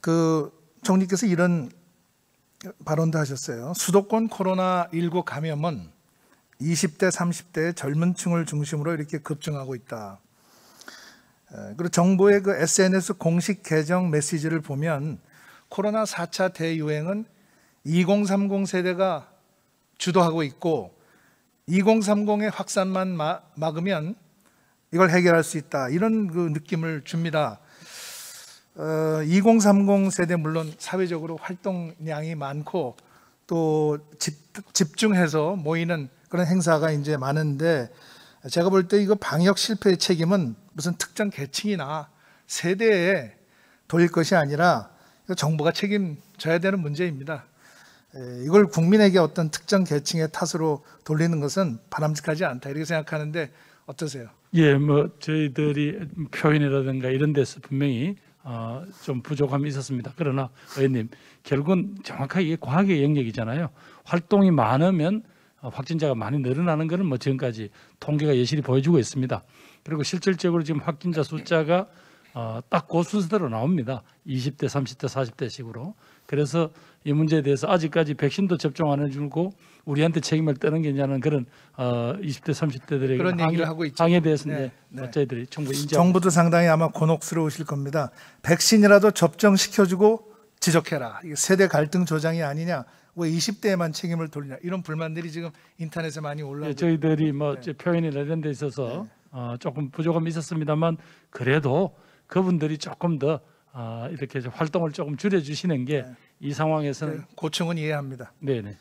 그 총리께서 이런 발언도 하셨어요. 수도권 코로나19 감염은 20대, 30대 젊은 층을 중심으로 이렇게 급증하고 있다. 그리고 정부의 그 SNS 공식 계정 메시지를 보면 코로나 4차 대유행은 2030 세대가 주도하고 있고 2030의 확산만 막으면 이걸 해결할 수 있다. 이런 그 느낌을 줍니다. 어, 2030 세대 물론 사회적으로 활동량이 많고 또 집, 집중해서 모이는 그런 행사가 이제 많은데 제가 볼 때 이거 방역 실패의 책임은 무슨 특정 계층이나 세대에 돌릴 것이 아니라 정부가 책임져야 되는 문제입니다. 이걸 국민에게 어떤 특정 계층의 탓으로 돌리는 것은 바람직하지 않다 이렇게 생각하는데 어떠세요? 예, 뭐 저희들이 표현이라든가 이런 데서 분명히 어, 좀 부족함이 있었습니다. 그러나 의원님 결국은 정확하게 과학의 영역이잖아요. 활동이 많으면 어, 확진자가 많이 늘어나는 것은 뭐 지금까지 통계가 예시를 보여주고 있습니다. 그리고 실질적으로 지금 확진자 숫자가 어, 딱그 순서대로 나옵니다. 20대, 30대, 40대식으로. 그래서 이 문제에 대해서 아직까지 백신도 접종 안 해주고 우리한테 책임을 떠는 게냐는 그런 어, 20대, 30대들의 그런 항의, 얘기를 하고 있죠. 항에 대해서는 네, 네. 어차피들이 정부 인지 정부도 상당히 아마 곤혹스러우실 겁니다. 백신이라도 접종시켜주고 지적해라. 이게 세대 갈등 조장이 아니냐. 왜 20대에만 책임을 돌리냐 이런 불만들이 지금 인터넷에 많이 올라오고 네, 저희들이 뭐 네. 표현이나 이런 데 있어서 네. 네. 어, 조금 부족함이 있었습니다만 그래도 그분들이 조금 더 아, 이렇게 활동을 조금 줄여주시는 게이 네. 상황에서는 그 고충은 이해합니다. 네네.